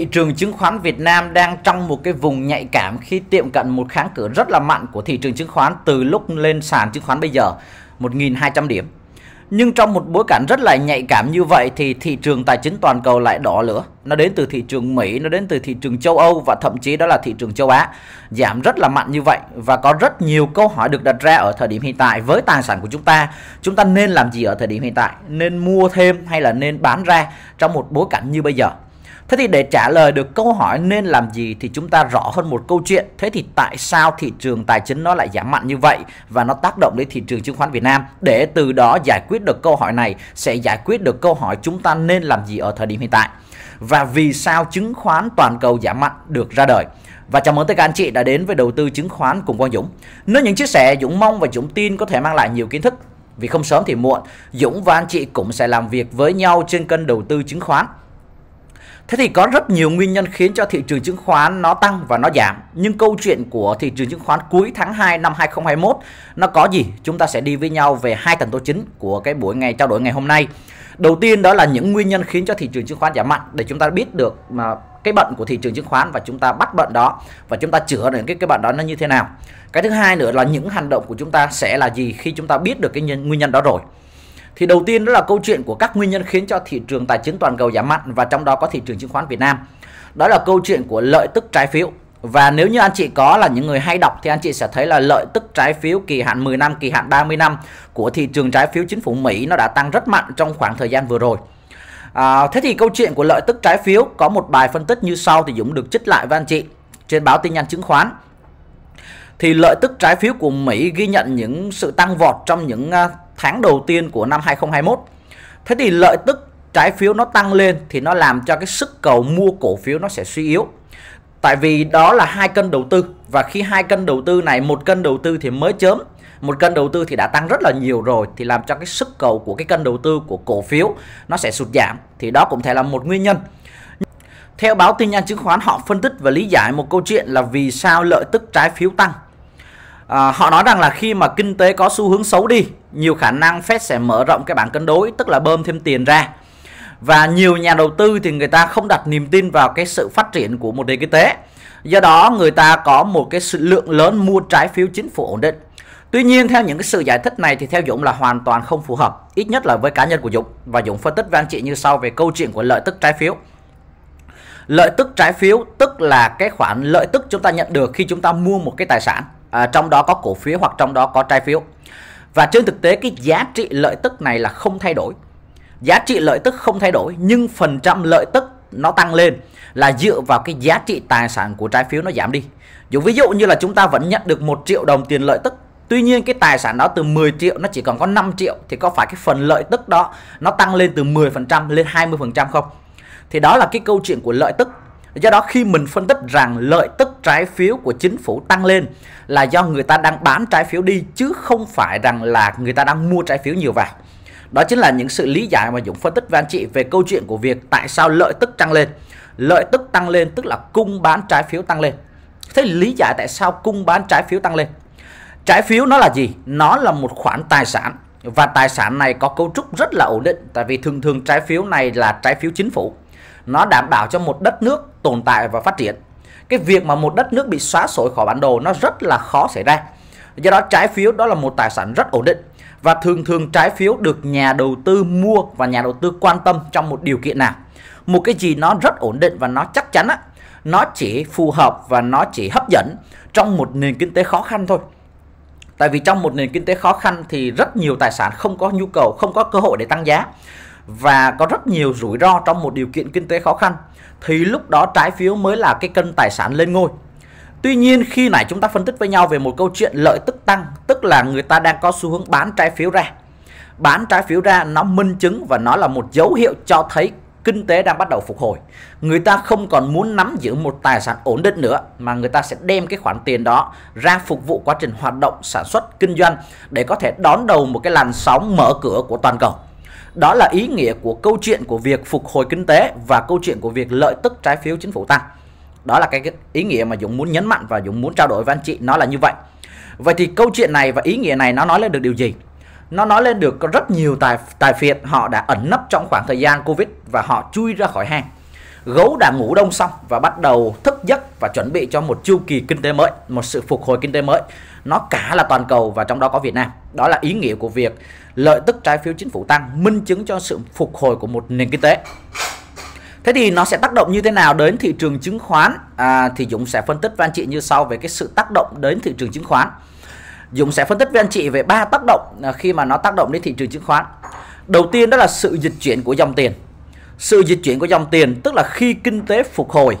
Thị trường chứng khoán Việt Nam đang trong một cái vùng nhạy cảm khi tiệm cận một kháng cự rất là mạnh của thị trường chứng khoán từ lúc lên sàn chứng khoán bây giờ 1.200 điểm. Nhưng trong một bối cảnh rất là nhạy cảm như vậy thì thị trường tài chính toàn cầu lại đỏ lửa. Nó đến từ thị trường Mỹ, nó đến từ thị trường châu Âu và thậm chí đó là thị trường châu Á. Giảm rất là mạnh như vậy và có rất nhiều câu hỏi được đặt ra ở thời điểm hiện tại với tài sản của chúng ta. Chúng ta nên làm gì ở thời điểm hiện tại? Nên mua thêm hay là nên bán ra trong một bối cảnh như bây giờ? Thế thì để trả lời được câu hỏi nên làm gì thì chúng ta rõ hơn một câu chuyện. Thế thì tại sao thị trường tài chính nó lại giảm mạnh như vậy và nó tác động đến thị trường chứng khoán Việt Nam? Để từ đó giải quyết được câu hỏi này sẽ giải quyết được câu hỏi chúng ta nên làm gì ở thời điểm hiện tại. Và vì sao chứng khoán toàn cầu giảm mạnh được ra đời? Và chào mừng tất cả anh chị đã đến với đầu tư chứng khoán cùng Quang Dũng. Nếu những chia sẻ Dũng mong và Dũng tin có thể mang lại nhiều kiến thức vì không sớm thì muộn, Dũng và anh chị cũng sẽ làm việc với nhau trên kênh đầu tư chứng khoán Thế thì có rất nhiều nguyên nhân khiến cho thị trường chứng khoán nó tăng và nó giảm. Nhưng câu chuyện của thị trường chứng khoán cuối tháng 2 năm 2021 nó có gì? Chúng ta sẽ đi với nhau về hai thành tố chính của cái buổi ngày trao đổi ngày hôm nay. Đầu tiên đó là những nguyên nhân khiến cho thị trường chứng khoán giảm mạnh để chúng ta biết được mà cái bận của thị trường chứng khoán và chúng ta bắt bận đó và chúng ta chữa được cái cái bận đó nó như thế nào. Cái thứ hai nữa là những hành động của chúng ta sẽ là gì khi chúng ta biết được cái nguyên nhân đó rồi. Thì đầu tiên đó là câu chuyện của các nguyên nhân khiến cho thị trường tài chính toàn cầu giảm mạnh và trong đó có thị trường chứng khoán Việt Nam. Đó là câu chuyện của lợi tức trái phiếu. Và nếu như anh chị có là những người hay đọc thì anh chị sẽ thấy là lợi tức trái phiếu kỳ hạn 10 năm, kỳ hạn 30 năm của thị trường trái phiếu chính phủ Mỹ nó đã tăng rất mạnh trong khoảng thời gian vừa rồi. À, thế thì câu chuyện của lợi tức trái phiếu có một bài phân tích như sau thì Dũng được trích lại với anh chị trên báo tin nhắn chứng khoán thì lợi tức trái phiếu của Mỹ ghi nhận những sự tăng vọt trong những à, tháng đầu tiên của năm 2021 thế thì lợi tức trái phiếu nó tăng lên thì nó làm cho cái sức cầu mua cổ phiếu nó sẽ suy yếu tại vì đó là hai kênh đầu tư và khi hai kênh đầu tư này một kênh đầu tư thì mới chớm một kênh đầu tư thì đã tăng rất là nhiều rồi thì làm cho cái sức cầu của cái kênh đầu tư của cổ phiếu nó sẽ sụt giảm thì đó cũng thể là một nguyên nhân theo báo tin nhanh chứng khoán họ phân tích và lý giải một câu chuyện là vì sao lợi tức trái phiếu tăng À, họ nói rằng là khi mà kinh tế có xu hướng xấu đi, nhiều khả năng Fed sẽ mở rộng cái bảng cân đối, tức là bơm thêm tiền ra. Và nhiều nhà đầu tư thì người ta không đặt niềm tin vào cái sự phát triển của một nền kinh tế. Do đó người ta có một cái sự lượng lớn mua trái phiếu chính phủ ổn định. Tuy nhiên theo những cái sự giải thích này thì theo Dũng là hoàn toàn không phù hợp, ít nhất là với cá nhân của Dũng và Dũng phân tích với anh chị như sau về câu chuyện của lợi tức trái phiếu. Lợi tức trái phiếu tức là cái khoản lợi tức chúng ta nhận được khi chúng ta mua một cái tài sản à, trong đó có cổ phiếu hoặc trong đó có trái phiếu và trên thực tế cái giá trị lợi tức này là không thay đổi giá trị lợi tức không thay đổi nhưng phần trăm lợi tức nó tăng lên là dựa vào cái giá trị tài sản của trái phiếu nó giảm đi Dù ví dụ như là chúng ta vẫn nhận được một triệu đồng tiền lợi tức Tuy nhiên cái tài sản đó từ 10 triệu nó chỉ còn có 5 triệu Thì có phải cái phần lợi tức đó nó tăng lên từ 10% lên 20% không? Thì đó là cái câu chuyện của lợi tức Do đó khi mình phân tích rằng lợi tức trái phiếu của chính phủ tăng lên là do người ta đang bán trái phiếu đi chứ không phải rằng là người ta đang mua trái phiếu nhiều vào. Đó chính là những sự lý giải mà Dũng phân tích với anh chị về câu chuyện của việc tại sao lợi tức tăng lên. Lợi tức tăng lên tức là cung bán trái phiếu tăng lên. Thế lý giải tại sao cung bán trái phiếu tăng lên? Trái phiếu nó là gì? Nó là một khoản tài sản và tài sản này có cấu trúc rất là ổn định tại vì thường thường trái phiếu này là trái phiếu chính phủ nó đảm bảo cho một đất nước tồn tại và phát triển cái việc mà một đất nước bị xóa sổ khỏi bản đồ nó rất là khó xảy ra do đó trái phiếu đó là một tài sản rất ổn định và thường thường trái phiếu được nhà đầu tư mua và nhà đầu tư quan tâm trong một điều kiện nào một cái gì nó rất ổn định và nó chắc chắn á nó chỉ phù hợp và nó chỉ hấp dẫn trong một nền kinh tế khó khăn thôi tại vì trong một nền kinh tế khó khăn thì rất nhiều tài sản không có nhu cầu không có cơ hội để tăng giá và có rất nhiều rủi ro trong một điều kiện kinh tế khó khăn thì lúc đó trái phiếu mới là cái cân tài sản lên ngôi. Tuy nhiên khi nãy chúng ta phân tích với nhau về một câu chuyện lợi tức tăng, tức là người ta đang có xu hướng bán trái phiếu ra. Bán trái phiếu ra nó minh chứng và nó là một dấu hiệu cho thấy kinh tế đang bắt đầu phục hồi. Người ta không còn muốn nắm giữ một tài sản ổn định nữa mà người ta sẽ đem cái khoản tiền đó ra phục vụ quá trình hoạt động sản xuất kinh doanh để có thể đón đầu một cái làn sóng mở cửa của toàn cầu. Đó là ý nghĩa của câu chuyện của việc phục hồi kinh tế và câu chuyện của việc lợi tức trái phiếu chính phủ tăng. Đó là cái ý nghĩa mà Dũng muốn nhấn mạnh và Dũng muốn trao đổi với anh chị nó là như vậy. Vậy thì câu chuyện này và ý nghĩa này nó nói lên được điều gì? Nó nói lên được có rất nhiều tài tài phiệt họ đã ẩn nấp trong khoảng thời gian Covid và họ chui ra khỏi hang Gấu đã ngủ đông xong và bắt đầu thức giấc và chuẩn bị cho một chu kỳ kinh tế mới, một sự phục hồi kinh tế mới. Nó cả là toàn cầu và trong đó có Việt Nam. Đó là ý nghĩa của việc lợi tức trái phiếu chính phủ tăng, minh chứng cho sự phục hồi của một nền kinh tế. Thế thì nó sẽ tác động như thế nào đến thị trường chứng khoán? À, thì Dũng sẽ phân tích với anh chị như sau về cái sự tác động đến thị trường chứng khoán. Dũng sẽ phân tích với anh chị về ba tác động à, khi mà nó tác động đến thị trường chứng khoán. Đầu tiên đó là sự dịch chuyển của dòng tiền sự dịch chuyển của dòng tiền tức là khi kinh tế phục hồi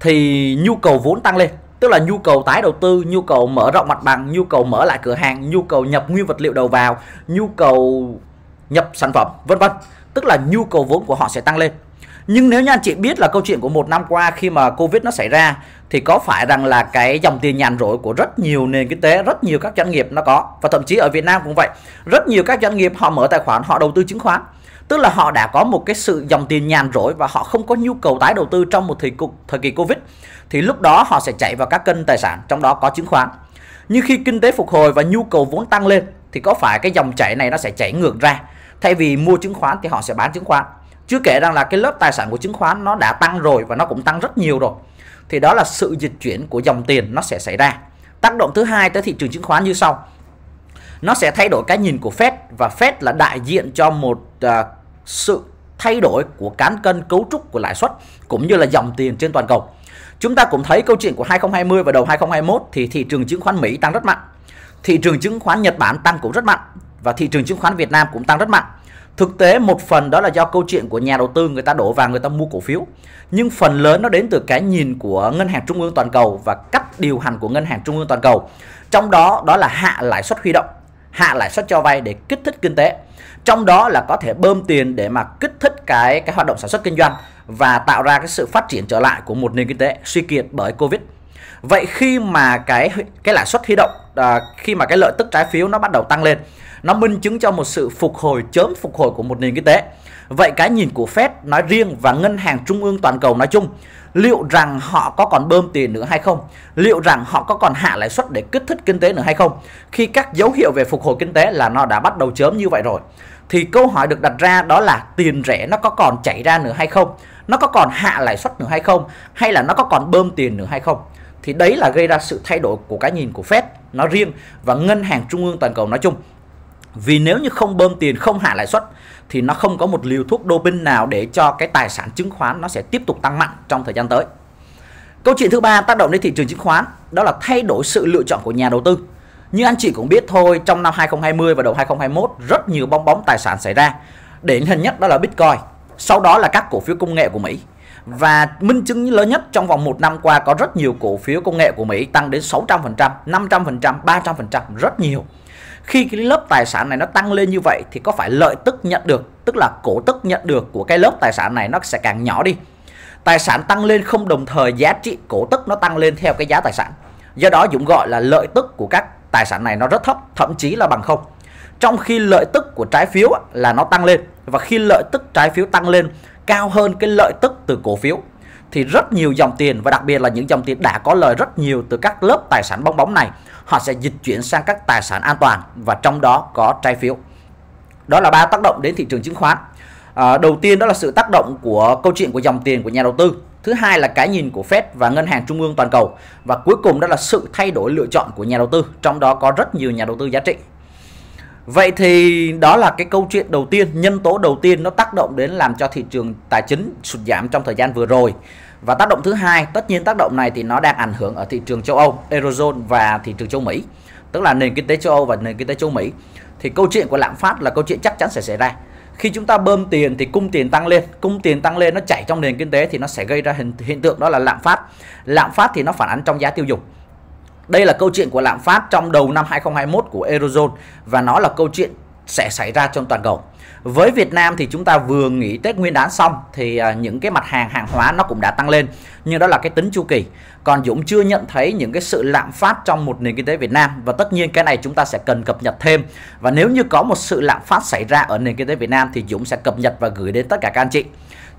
thì nhu cầu vốn tăng lên tức là nhu cầu tái đầu tư nhu cầu mở rộng mặt bằng nhu cầu mở lại cửa hàng nhu cầu nhập nguyên vật liệu đầu vào nhu cầu nhập sản phẩm vân vân tức là nhu cầu vốn của họ sẽ tăng lên nhưng nếu như anh chị biết là câu chuyện của một năm qua khi mà Covid nó xảy ra thì có phải rằng là cái dòng tiền nhàn rỗi của rất nhiều nền kinh tế, rất nhiều các doanh nghiệp nó có và thậm chí ở Việt Nam cũng vậy. Rất nhiều các doanh nghiệp họ mở tài khoản, họ đầu tư chứng khoán tức là họ đã có một cái sự dòng tiền nhàn rỗi và họ không có nhu cầu tái đầu tư trong một thời, thời kỳ covid thì lúc đó họ sẽ chạy vào các kênh tài sản trong đó có chứng khoán nhưng khi kinh tế phục hồi và nhu cầu vốn tăng lên thì có phải cái dòng chảy này nó sẽ chảy ngược ra thay vì mua chứng khoán thì họ sẽ bán chứng khoán chưa kể rằng là cái lớp tài sản của chứng khoán nó đã tăng rồi và nó cũng tăng rất nhiều rồi thì đó là sự dịch chuyển của dòng tiền nó sẽ xảy ra tác động thứ hai tới thị trường chứng khoán như sau nó sẽ thay đổi cái nhìn của Fed và Fed là đại diện cho một uh, sự thay đổi của cán cân cấu trúc của lãi suất cũng như là dòng tiền trên toàn cầu. Chúng ta cũng thấy câu chuyện của 2020 và đầu 2021 thì thị trường chứng khoán Mỹ tăng rất mạnh. Thị trường chứng khoán Nhật Bản tăng cũng rất mạnh và thị trường chứng khoán Việt Nam cũng tăng rất mạnh. Thực tế một phần đó là do câu chuyện của nhà đầu tư người ta đổ vào người ta mua cổ phiếu. Nhưng phần lớn nó đến từ cái nhìn của ngân hàng trung ương toàn cầu và cách điều hành của ngân hàng trung ương toàn cầu. Trong đó đó là hạ lãi suất huy động, hạ lãi suất cho vay để kích thích kinh tế trong đó là có thể bơm tiền để mà kích thích cái cái hoạt động sản xuất kinh doanh và tạo ra cái sự phát triển trở lại của một nền kinh tế suy kiệt bởi covid vậy khi mà cái cái lãi suất huy động à, khi mà cái lợi tức trái phiếu nó bắt đầu tăng lên nó minh chứng cho một sự phục hồi chớm phục hồi của một nền kinh tế vậy cái nhìn của Fed nói riêng và ngân hàng trung ương toàn cầu nói chung liệu rằng họ có còn bơm tiền nữa hay không liệu rằng họ có còn hạ lãi suất để kích thích kinh tế nữa hay không khi các dấu hiệu về phục hồi kinh tế là nó đã bắt đầu chớm như vậy rồi thì câu hỏi được đặt ra đó là tiền rẻ nó có còn chảy ra nữa hay không nó có còn hạ lãi suất nữa hay không hay là nó có còn bơm tiền nữa hay không thì đấy là gây ra sự thay đổi của cái nhìn của Fed nó riêng và ngân hàng trung ương toàn cầu nói chung vì nếu như không bơm tiền không hạ lãi suất thì nó không có một liều thuốc doping nào để cho cái tài sản chứng khoán nó sẽ tiếp tục tăng mạnh trong thời gian tới câu chuyện thứ ba tác động đến thị trường chứng khoán đó là thay đổi sự lựa chọn của nhà đầu tư như anh chị cũng biết thôi, trong năm 2020 và đầu 2021 rất nhiều bong bóng tài sản xảy ra. Điển hình nhất đó là Bitcoin, sau đó là các cổ phiếu công nghệ của Mỹ. Và minh chứng lớn nhất trong vòng một năm qua có rất nhiều cổ phiếu công nghệ của Mỹ tăng đến 600%, 500%, 300%, rất nhiều. Khi cái lớp tài sản này nó tăng lên như vậy thì có phải lợi tức nhận được, tức là cổ tức nhận được của cái lớp tài sản này nó sẽ càng nhỏ đi. Tài sản tăng lên không đồng thời giá trị cổ tức nó tăng lên theo cái giá tài sản. Do đó Dũng gọi là lợi tức của các tài sản này nó rất thấp thậm chí là bằng không trong khi lợi tức của trái phiếu là nó tăng lên và khi lợi tức trái phiếu tăng lên cao hơn cái lợi tức từ cổ phiếu thì rất nhiều dòng tiền và đặc biệt là những dòng tiền đã có lời rất nhiều từ các lớp tài sản bong bóng này họ sẽ dịch chuyển sang các tài sản an toàn và trong đó có trái phiếu đó là ba tác động đến thị trường chứng khoán à, đầu tiên đó là sự tác động của câu chuyện của dòng tiền của nhà đầu tư thứ hai là cái nhìn của Fed và ngân hàng trung ương toàn cầu và cuối cùng đó là sự thay đổi lựa chọn của nhà đầu tư trong đó có rất nhiều nhà đầu tư giá trị Vậy thì đó là cái câu chuyện đầu tiên, nhân tố đầu tiên nó tác động đến làm cho thị trường tài chính sụt giảm trong thời gian vừa rồi. Và tác động thứ hai, tất nhiên tác động này thì nó đang ảnh hưởng ở thị trường châu Âu, Eurozone và thị trường châu Mỹ, tức là nền kinh tế châu Âu và nền kinh tế châu Mỹ. Thì câu chuyện của lạm phát là câu chuyện chắc chắn sẽ xảy ra khi chúng ta bơm tiền thì cung tiền tăng lên cung tiền tăng lên nó chảy trong nền kinh tế thì nó sẽ gây ra hiện, hiện tượng đó là lạm phát lạm phát thì nó phản ánh trong giá tiêu dùng đây là câu chuyện của lạm phát trong đầu năm 2021 của Eurozone và nó là câu chuyện sẽ xảy ra trong toàn cầu với Việt Nam thì chúng ta vừa nghỉ Tết Nguyên đán xong thì à, những cái mặt hàng hàng hóa nó cũng đã tăng lên nhưng đó là cái tính chu kỳ còn Dũng chưa nhận thấy những cái sự lạm phát trong một nền kinh tế Việt Nam và tất nhiên cái này chúng ta sẽ cần cập nhật thêm và nếu như có một sự lạm phát xảy ra ở nền kinh tế Việt Nam thì Dũng sẽ cập nhật và gửi đến tất cả các anh chị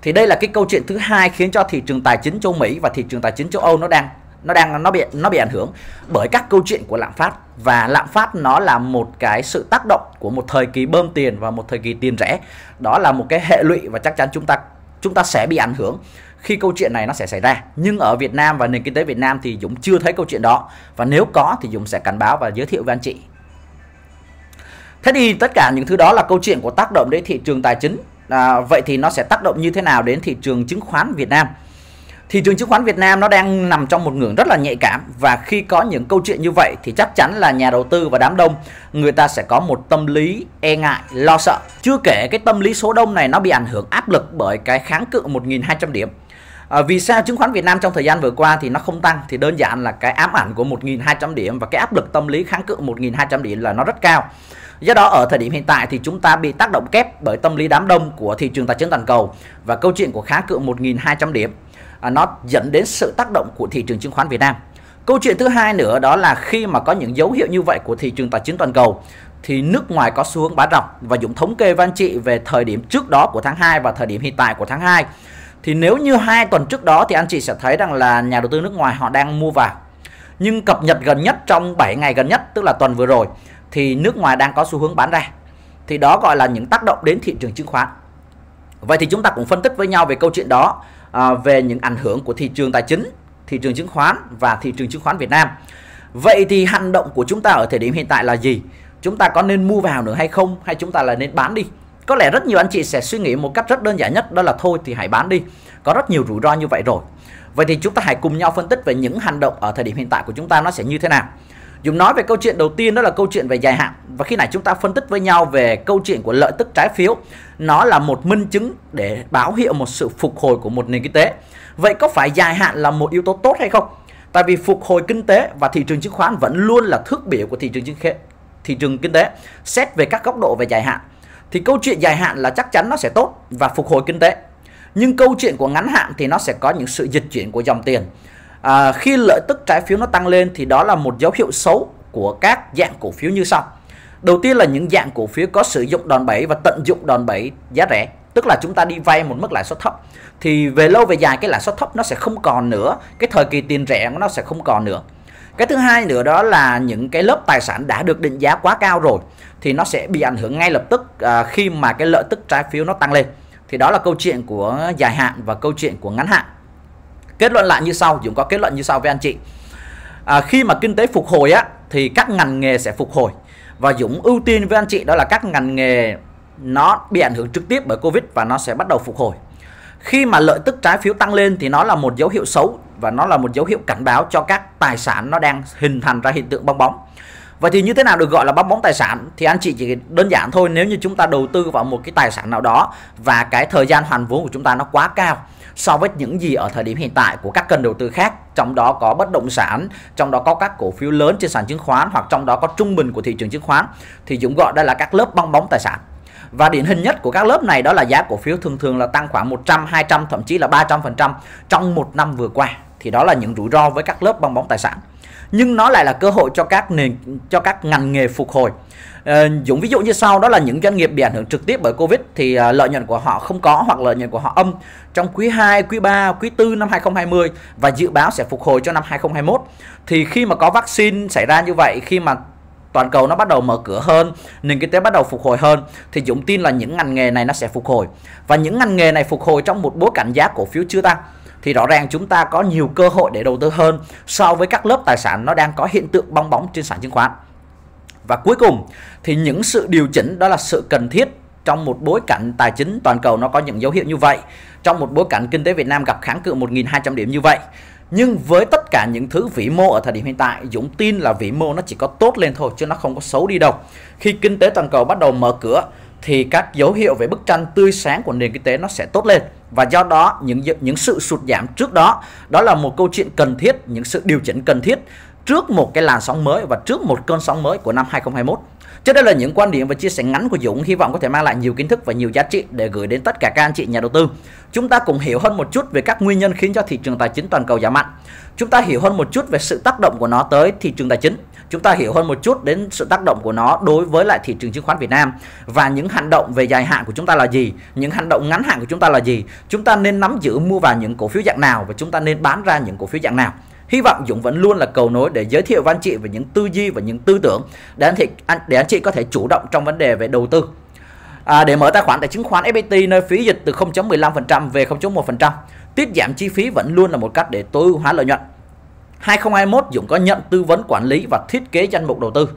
thì đây là cái câu chuyện thứ hai khiến cho thị trường tài chính châu Mỹ và thị trường tài chính châu Âu nó đang nó đang nó bị nó bị ảnh hưởng bởi các câu chuyện của lạm phát và lạm phát nó là một cái sự tác động của một thời kỳ bơm tiền và một thời kỳ tiền rẻ đó là một cái hệ lụy và chắc chắn chúng ta chúng ta sẽ bị ảnh hưởng khi câu chuyện này nó sẽ xảy ra nhưng ở Việt Nam và nền kinh tế Việt Nam thì Dũng chưa thấy câu chuyện đó và nếu có thì Dũng sẽ cảnh báo và giới thiệu với anh chị thế thì tất cả những thứ đó là câu chuyện của tác động đến thị trường tài chính à, vậy thì nó sẽ tác động như thế nào đến thị trường chứng khoán Việt Nam thị trường chứng khoán Việt Nam nó đang nằm trong một ngưỡng rất là nhạy cảm và khi có những câu chuyện như vậy thì chắc chắn là nhà đầu tư và đám đông người ta sẽ có một tâm lý e ngại, lo sợ. Chưa kể cái tâm lý số đông này nó bị ảnh hưởng áp lực bởi cái kháng cự 1.200 điểm. À, vì sao chứng khoán Việt Nam trong thời gian vừa qua thì nó không tăng thì đơn giản là cái ám ảnh của 1.200 điểm và cái áp lực tâm lý kháng cự 1.200 điểm là nó rất cao. Do đó ở thời điểm hiện tại thì chúng ta bị tác động kép bởi tâm lý đám đông của thị trường tài chính toàn cầu và câu chuyện của kháng cự 1.200 điểm À, nó dẫn đến sự tác động của thị trường chứng khoán Việt Nam. Câu chuyện thứ hai nữa đó là khi mà có những dấu hiệu như vậy của thị trường tài chính toàn cầu thì nước ngoài có xu hướng bán ròng và dùng thống kê với anh chị về thời điểm trước đó của tháng 2 và thời điểm hiện tại của tháng 2 thì nếu như hai tuần trước đó thì anh chị sẽ thấy rằng là nhà đầu tư nước ngoài họ đang mua vào nhưng cập nhật gần nhất trong 7 ngày gần nhất tức là tuần vừa rồi thì nước ngoài đang có xu hướng bán ra thì đó gọi là những tác động đến thị trường chứng khoán Vậy thì chúng ta cũng phân tích với nhau về câu chuyện đó à, về những ảnh hưởng của thị trường tài chính, thị trường chứng khoán và thị trường chứng khoán Việt Nam. Vậy thì hành động của chúng ta ở thời điểm hiện tại là gì? Chúng ta có nên mua vào nữa hay không hay chúng ta là nên bán đi? Có lẽ rất nhiều anh chị sẽ suy nghĩ một cách rất đơn giản nhất đó là thôi thì hãy bán đi. Có rất nhiều rủi ro như vậy rồi. Vậy thì chúng ta hãy cùng nhau phân tích về những hành động ở thời điểm hiện tại của chúng ta nó sẽ như thế nào dùng nói về câu chuyện đầu tiên đó là câu chuyện về dài hạn và khi nãy chúng ta phân tích với nhau về câu chuyện của lợi tức trái phiếu. Nó là một minh chứng để báo hiệu một sự phục hồi của một nền kinh tế. Vậy có phải dài hạn là một yếu tố tốt hay không? Tại vì phục hồi kinh tế và thị trường chứng khoán vẫn luôn là thước biểu của thị trường chứng thị trường kinh tế xét về các góc độ về dài hạn. Thì câu chuyện dài hạn là chắc chắn nó sẽ tốt và phục hồi kinh tế. Nhưng câu chuyện của ngắn hạn thì nó sẽ có những sự dịch chuyển của dòng tiền à, khi lợi tức trái phiếu nó tăng lên thì đó là một dấu hiệu xấu của các dạng cổ phiếu như sau đầu tiên là những dạng cổ phiếu có sử dụng đòn bẩy và tận dụng đòn bẩy giá rẻ tức là chúng ta đi vay một mức lãi suất thấp thì về lâu về dài cái lãi suất thấp nó sẽ không còn nữa cái thời kỳ tiền rẻ nó sẽ không còn nữa cái thứ hai nữa đó là những cái lớp tài sản đã được định giá quá cao rồi thì nó sẽ bị ảnh hưởng ngay lập tức à, khi mà cái lợi tức trái phiếu nó tăng lên thì đó là câu chuyện của dài hạn và câu chuyện của ngắn hạn Kết luận lại như sau, Dũng có kết luận như sau với anh chị. À, khi mà kinh tế phục hồi á thì các ngành nghề sẽ phục hồi và Dũng ưu tiên với anh chị đó là các ngành nghề nó bị ảnh hưởng trực tiếp bởi Covid và nó sẽ bắt đầu phục hồi. Khi mà lợi tức trái phiếu tăng lên thì nó là một dấu hiệu xấu và nó là một dấu hiệu cảnh báo cho các tài sản nó đang hình thành ra hiện tượng bong bóng. Vậy thì như thế nào được gọi là bong bóng tài sản? Thì anh chị chỉ đơn giản thôi nếu như chúng ta đầu tư vào một cái tài sản nào đó và cái thời gian hoàn vốn của chúng ta nó quá cao so với những gì ở thời điểm hiện tại của các kênh đầu tư khác trong đó có bất động sản, trong đó có các cổ phiếu lớn trên sàn chứng khoán hoặc trong đó có trung bình của thị trường chứng khoán thì chúng gọi đây là các lớp bong bóng tài sản. Và điển hình nhất của các lớp này đó là giá cổ phiếu thường thường là tăng khoảng 100, 200 thậm chí là 300% trong một năm vừa qua. Thì đó là những rủi ro với các lớp bong bóng tài sản nhưng nó lại là cơ hội cho các nền cho các ngành nghề phục hồi à, Dũng ví dụ như sau đó là những doanh nghiệp bị ảnh hưởng trực tiếp bởi Covid thì ờ, lợi nhuận của họ không có hoặc lợi nhuận của họ âm trong quý 2, quý 3, quý 4 năm 2020 và dự báo sẽ phục hồi cho năm 2021 thì khi mà có vaccine xảy ra như vậy khi mà toàn cầu nó bắt đầu mở cửa hơn nền kinh tế bắt đầu phục hồi hơn thì Dũng tin là những ngành nghề này nó sẽ phục hồi và những ngành nghề này phục hồi trong một bối cảnh giá cổ phiếu chưa tăng thì rõ ràng chúng ta có nhiều cơ hội để đầu tư hơn so với các lớp tài sản nó đang có hiện tượng bong bóng trên sàn chứng khoán. Và cuối cùng thì những sự điều chỉnh đó là sự cần thiết trong một bối cảnh tài chính toàn cầu nó có những dấu hiệu như vậy, trong một bối cảnh kinh tế Việt Nam gặp kháng cự 1.200 điểm như vậy. Nhưng với tất cả những thứ vĩ mô ở thời điểm hiện tại, Dũng tin là vĩ mô nó chỉ có tốt lên thôi chứ nó không có xấu đi đâu. Khi kinh tế toàn cầu bắt đầu mở cửa thì các dấu hiệu về bức tranh tươi sáng của nền kinh tế nó sẽ tốt lên và do đó những những sự sụt giảm trước đó đó là một câu chuyện cần thiết những sự điều chỉnh cần thiết trước một cái làn sóng mới và trước một cơn sóng mới của năm 2021 Trước đây là những quan điểm và chia sẻ ngắn của Dũng hy vọng có thể mang lại nhiều kiến thức và nhiều giá trị để gửi đến tất cả các anh chị nhà đầu tư. Chúng ta cũng hiểu hơn một chút về các nguyên nhân khiến cho thị trường tài chính toàn cầu giảm mạnh. Chúng ta hiểu hơn một chút về sự tác động của nó tới thị trường tài chính. Chúng ta hiểu hơn một chút đến sự tác động của nó đối với lại thị trường chứng khoán Việt Nam và những hành động về dài hạn của chúng ta là gì, những hành động ngắn hạn của chúng ta là gì. Chúng ta nên nắm giữ mua vào những cổ phiếu dạng nào và chúng ta nên bán ra những cổ phiếu dạng nào. Hy vọng Dũng vẫn luôn là cầu nối để giới thiệu với anh chị về những tư duy và những tư tưởng để anh chị anh, để anh chị có thể chủ động trong vấn đề về đầu tư. À, để mở tài khoản tại chứng khoán FPT nơi phí dịch từ 0.15% về 0.1%, tiết giảm chi phí vẫn luôn là một cách để tối ưu hóa lợi nhuận. 2021 Dũng có nhận tư vấn quản lý và thiết kế danh mục đầu tư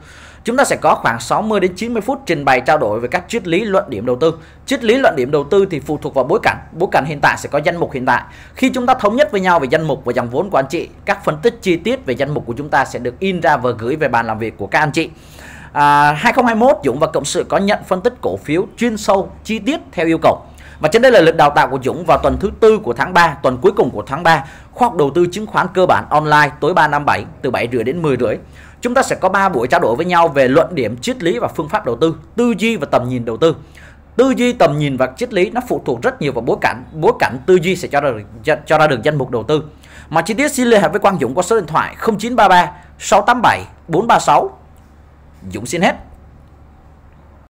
chúng ta sẽ có khoảng 60 đến 90 phút trình bày trao đổi về các triết lý luận điểm đầu tư. Triết lý luận điểm đầu tư thì phụ thuộc vào bối cảnh. Bối cảnh hiện tại sẽ có danh mục hiện tại. Khi chúng ta thống nhất với nhau về danh mục và dòng vốn của anh chị, các phân tích chi tiết về danh mục của chúng ta sẽ được in ra và gửi về bàn làm việc của các anh chị. À, 2021 Dũng và cộng sự có nhận phân tích cổ phiếu chuyên sâu chi tiết theo yêu cầu. Và trên đây là lịch đào tạo của Dũng vào tuần thứ tư của tháng 3, tuần cuối cùng của tháng 3, khoa học đầu tư chứng khoán cơ bản online tối 3 năm từ 7 rưỡi đến 10 rưỡi. Chúng ta sẽ có 3 buổi trao đổi với nhau về luận điểm, triết lý và phương pháp đầu tư, tư duy và tầm nhìn đầu tư. Tư duy, tầm nhìn và triết lý nó phụ thuộc rất nhiều vào bối cảnh, bối cảnh tư duy sẽ cho ra được, cho ra được danh mục đầu tư. Mà chi tiết xin liên hệ với Quang Dũng qua số điện thoại 0933 687 436. Dũng xin hết.